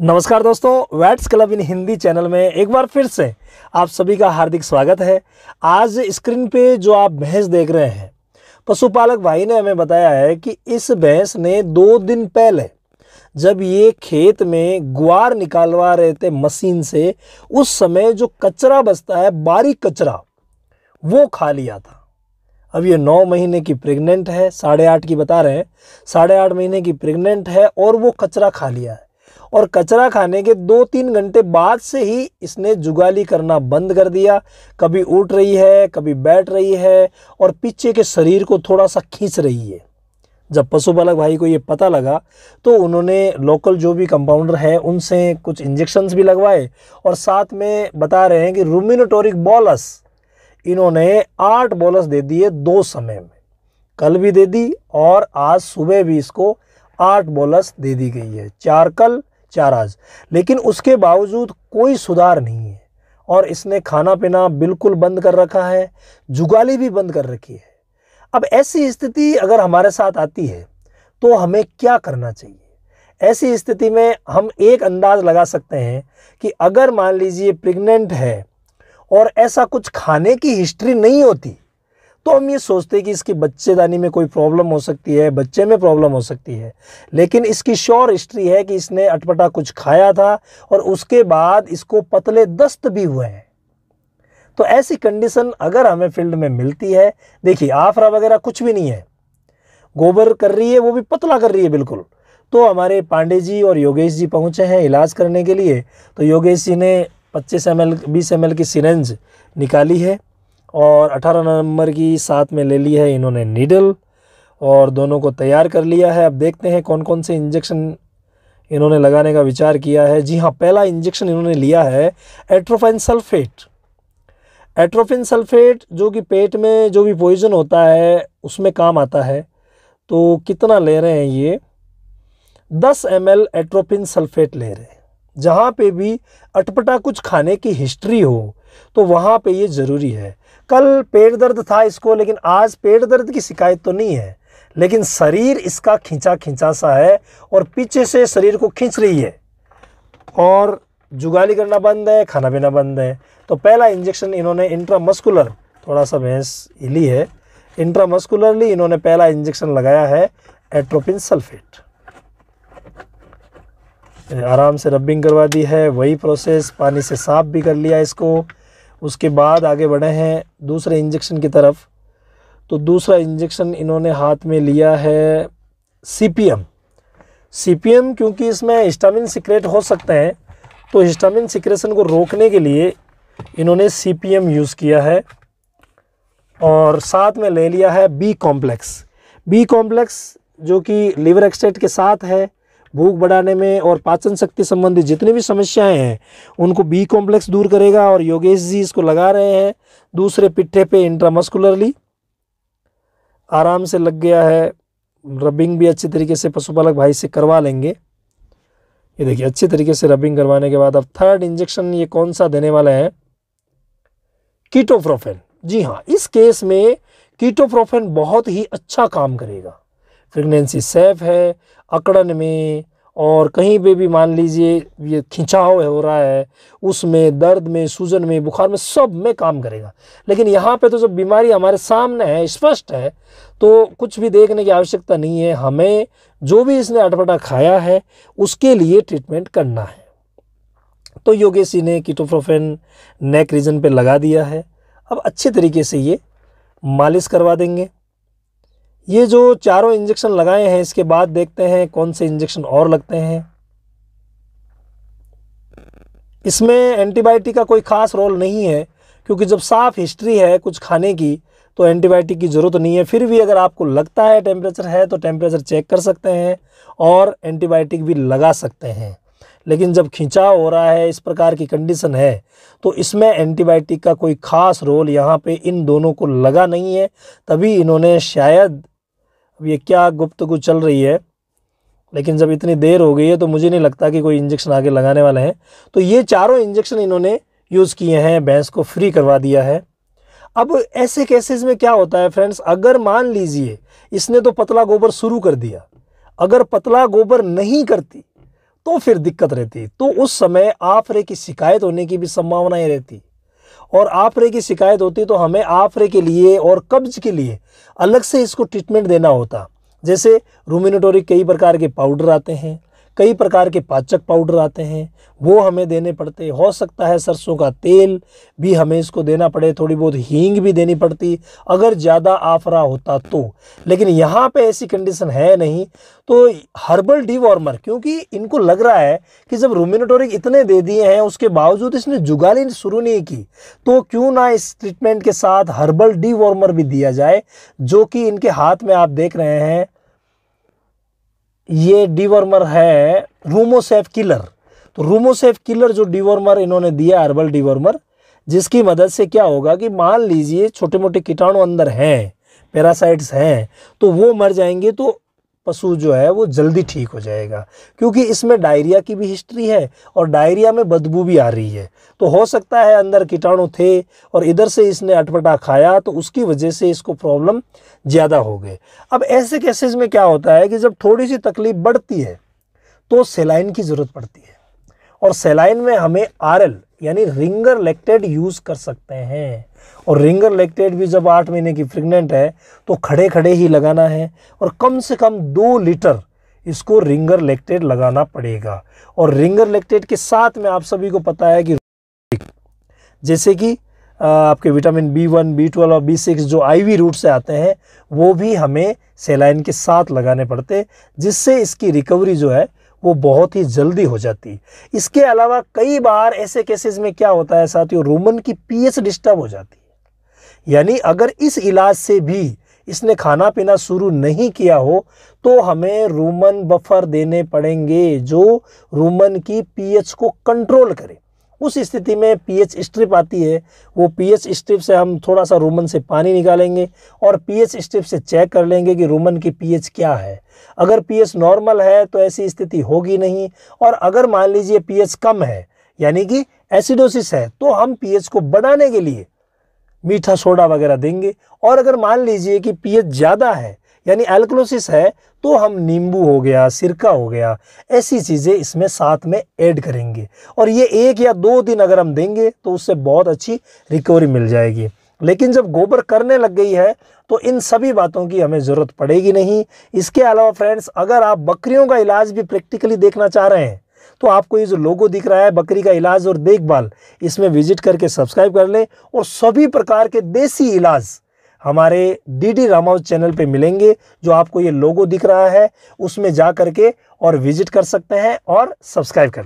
नमस्कार दोस्तों Vets Club in Hindi channel में एक बार फिर से आप सभी का हार्दिक स्वागत है आज स्क्रीन पे जो आप भैंस देख रहे हैं पशुपालक भाई ने हमें बताया है कि इस भैंस ने दो दिन पहले जब ये खेत में ग्वार निकालवा रहे थे मशीन से उस समय जो कचरा बचता है बारीक कचरा वो खा लिया था अब ये नौ महीने की प्रेग्नेंट है साढ़े आठ की बता रहे हैं साढ़े आठ महीने की प्रेग्नेंट है और वो कचरा खा लिया है और कचरा खाने के दो तीन घंटे बाद से ही इसने जुगाली करना बंद कर दिया कभी उठ रही है कभी बैठ रही है और पीछे के शरीर को थोड़ा सा खींच रही है जब पशुपालक भाई को ये पता लगा तो उन्होंने लोकल जो भी कंपाउंडर है उनसे कुछ इंजेक्शन्स भी लगवाए और साथ में बता रहे हैं कि रूमिनोटोरिक बॉलस इन्होंने आठ बॉलस दे दिए दो समय में कल भी दे दी और आज सुबह भी इसको आठ बॉलस दे दी गई है चार कल चाराज लेकिन उसके बावजूद कोई सुधार नहीं है और इसने खाना पीना बिल्कुल बंद कर रखा है जुगाली भी बंद कर रखी है अब ऐसी स्थिति अगर हमारे साथ आती है तो हमें क्या करना चाहिए ऐसी स्थिति में हम एक अंदाज़ लगा सकते हैं कि अगर मान लीजिए प्रेग्नेंट है और ऐसा कुछ खाने की हिस्ट्री नहीं होती तो हम ये सोचते हैं कि इसकी बच्चेदानी में कोई प्रॉब्लम हो सकती है बच्चे में प्रॉब्लम हो सकती है लेकिन इसकी श्योर हिस्ट्री है कि इसने अटपटा कुछ खाया था और उसके बाद इसको पतले दस्त भी हुए हैं तो ऐसी कंडीशन अगर हमें फील्ड में मिलती है देखिए आफरा वगैरह कुछ भी नहीं है गोबर कर रही है वो भी पतला कर रही है बिल्कुल तो हमारे पांडे जी और योगेश जी पहुंचे हैं इलाज करने के लिए तो योगेश जी ने 25 एम एल बीस एम की सिरेंज निकाली है और 18 नंबर की साथ में ले ली है इन्होंने नीडल और दोनों को तैयार कर लिया है अब देखते हैं कौन कौन से इंजेक्शन इन्होंने लगाने का विचार किया है जी हाँ पहला इंजेक्शन इन्होंने लिया है एट्रोफाइन सल्फेट एट्रोफिन सल्फेट जो कि पेट में जो भी पॉइजन होता है उसमें काम आता है तो कितना ले रहे हैं ये 10 एम एल एट्रोफिन सल्फेट ले रहे हैं जहाँ पे भी अटपटा कुछ खाने की हिस्ट्री हो तो वहाँ पे ये ज़रूरी है कल पेट दर्द था इसको लेकिन आज पेट दर्द की शिकायत तो नहीं है लेकिन शरीर इसका खींचा खींचा सा है और पीछे से शरीर को खींच रही है और जुगाली करना बंद है खाना पीना बंद है तो पहला इंजेक्शन इन्होंने इंट्रामस्कुलर थोड़ा सा भैंस हिली है इंट्रामस्कुलरली इन्होंने पहला इंजेक्शन लगाया है एट्रोपिन सल्फेट आराम से रबिंग करवा दी है वही प्रोसेस पानी से साफ भी कर लिया इसको उसके बाद आगे बढ़े हैं दूसरे इंजेक्शन की तरफ तो दूसरा इंजेक्शन इन्होंने हाथ में लिया है सीपीएम सीपीएम क्योंकि इसमें हिस्टामिन सिक्रेट हो सकते हैं तो हिस्टामिन सिक्रेशन को रोकने के लिए इन्होंने सीपीएम यूज़ किया है और साथ में ले लिया है बी कॉम्प्लेक्स बी कॉम्प्लेक्स जो कि लिवर एक्सटेट के साथ है भूख बढ़ाने में और पाचन शक्ति संबंधी जितनी भी समस्याएं हैं उनको बी कॉम्प्लेक्स दूर करेगा और योगेश जी इसको लगा रहे हैं दूसरे पिट्ठे पे इंट्रामस्कुलरली आराम से लग गया है रबिंग भी अच्छी तरीके से पशुपालक भाई से करवा लेंगे ये देखिए अच्छी तरीके से रबिंग करवाने के बाद अब थर्ड इंजेक्शन ये कौन सा देने वाला है कीटोप्रोफेन जी हाँ इस केस में कीटोप्रोफेन बहुत ही अच्छा काम करेगा प्रेगनेंसी सेफ है अकड़न में और कहीं पे भी मान लीजिए ये खिंचाव हो रहा है उसमें दर्द में सूजन में बुखार में सब में काम करेगा लेकिन यहाँ पे तो जब बीमारी हमारे सामने है स्पष्ट है तो कुछ भी देखने की आवश्यकता नहीं है हमें जो भी इसने अटपटा खाया है उसके लिए ट्रीटमेंट करना है तो योगेशी ने कीटोप्रोफेन नेक रीजन पर लगा दिया है अब अच्छे तरीके से ये मालिश करवा देंगे ये जो चारों इंजेक्शन लगाए हैं इसके बाद देखते हैं कौन से इंजेक्शन और लगते हैं इसमें एंटीबायोटिक का कोई ख़ास रोल नहीं है क्योंकि जब साफ़ हिस्ट्री है कुछ खाने की तो एंटीबायोटिक की ज़रूरत नहीं है फिर भी अगर आपको लगता है टेम्परेचर है तो टेम्परेचर चेक कर सकते हैं और एंटीबायोटिक भी लगा सकते हैं लेकिन जब खिंचाव हो रहा है इस प्रकार की कंडीशन है तो इसमें एंटीबायोटिक का कोई ख़ास रोल यहाँ पे इन दोनों को लगा नहीं है तभी इन्होंने शायद अब ये क्या गुप्तगु चल रही है लेकिन जब इतनी देर हो गई है तो मुझे नहीं लगता कि कोई इंजेक्शन आगे लगाने वाले हैं तो ये चारों इंजेक्शन इन्होंने यूज़ किए हैं भैंस को फ्री करवा दिया है अब ऐसे केसेस में क्या होता है फ्रेंड्स अगर मान लीजिए इसने तो पतला गोबर शुरू कर दिया अगर पतला गोबर नहीं करती तो फिर दिक्कत रहती तो उस समय आफरे की शिकायत होने की भी संभावनाएं रहती और आफरे की शिकायत होती तो हमें आफरे के लिए और कब्ज के लिए अलग से इसको ट्रीटमेंट देना होता जैसे रूमिनेटोरिक कई प्रकार के पाउडर आते हैं कई प्रकार के पाचक पाउडर आते हैं वो हमें देने पड़ते हो सकता है सरसों का तेल भी हमें इसको देना पड़े थोड़ी बहुत हींग भी देनी पड़ती अगर ज़्यादा आफरा होता तो लेकिन यहाँ पे ऐसी कंडीशन है नहीं तो हर्बल डिवॉर्मर क्योंकि इनको लग रहा है कि जब रोमिनोटोरिक इतने दे दिए हैं उसके बावजूद इसने जुगाली शुरू नहीं की तो क्यों ना इस ट्रीटमेंट के साथ हर्बल डिवॉर्मर भी दिया जाए जो कि इनके हाथ में आप देख रहे हैं ये डिवर्मर है रूमोसेफ किलर तो रूमोसेफ किलर जो डिवर्मर इन्होंने दिया हर्बल डिवर्मर जिसकी मदद से क्या होगा कि मान लीजिए छोटे मोटे कीटाणु अंदर हैं पैरासाइट्स हैं तो वो मर जाएंगे तो पशु जो है वो जल्दी ठीक हो जाएगा क्योंकि इसमें डायरिया की भी हिस्ट्री है और डायरिया में बदबू भी आ रही है तो हो सकता है अंदर कीटाणु थे और इधर से इसने अटपटा खाया तो उसकी वजह से इसको प्रॉब्लम ज़्यादा हो गई अब ऐसे केसेस में क्या होता है कि जब थोड़ी सी तकलीफ बढ़ती है तो सेलाइन की ज़रूरत पड़ती है और सेलाइन में हमें आर यानी रिंगर लेक्टेड यूज़ कर सकते हैं और रिंगर लेक्टेड भी जब आठ महीने की प्रेग्नेंट है तो खड़े खड़े ही लगाना है और कम से कम दो लीटर इसको रिंगर लेक्टेड लगाना पड़ेगा और रिंगर लेक्टेड के साथ में आप सभी को पता है कि जैसे कि आपके vitamin B one B twelve और बी सिक्स जो आईवी रूट से आते हैं वो भी हमें सेलाइन के साथ लगाने पड़ते जिससे इसकी रिकवरी जो है वो बहुत ही जल्दी हो जाती है इसके अलावा कई बार ऐसे केसेस में क्या होता है साथियों रोमन की पीएच डिस्टर्ब हो जाती है यानी अगर इस इलाज से भी इसने खाना पीना शुरू नहीं किया हो तो हमें रोमन बफर देने पड़ेंगे जो रोमन की पीएच को कंट्रोल करें उस स्थिति में पीएच स्ट्रिप आती है वो पीएच स्ट्रिप से हम थोड़ा सा रोमन से पानी निकालेंगे और पीएच स्ट्रिप से चेक कर लेंगे कि रोमन की पीएच क्या है अगर पीएच नॉर्मल है तो ऐसी स्थिति होगी नहीं और अगर मान लीजिए पीएच कम है यानी कि एसिडोसिस है तो हम पीएच को बढ़ाने के लिए मीठा सोडा वगैरह देंगे और अगर मान लीजिए कि पीएच ज़्यादा है यानी एल्कलोसिस है तो हम नींबू हो गया सिरका हो गया ऐसी चीज़ें इसमें साथ में ऐड करेंगे और ये एक या दो दिन अगर हम देंगे तो उससे बहुत अच्छी रिकवरी मिल जाएगी लेकिन जब गोबर करने लग गई है तो इन सभी बातों की हमें ज़रूरत पड़ेगी नहीं इसके अलावा फ्रेंड्स अगर आप बकरियों का इलाज भी प्रैक्टिकली देखना चाह रहे हैं तो आपको ये जो लोगो दिख रहा है बकरी का इलाज और देखभाल इसमें विजिट करके सब्सक्राइब कर लें और सभी प्रकार के देसी इलाज हमारे डी डी रामाव चैनल पे मिलेंगे जो आपको ये लोगो दिख रहा है उसमें जा करके और विजिट कर सकते हैं और सब्सक्राइब कर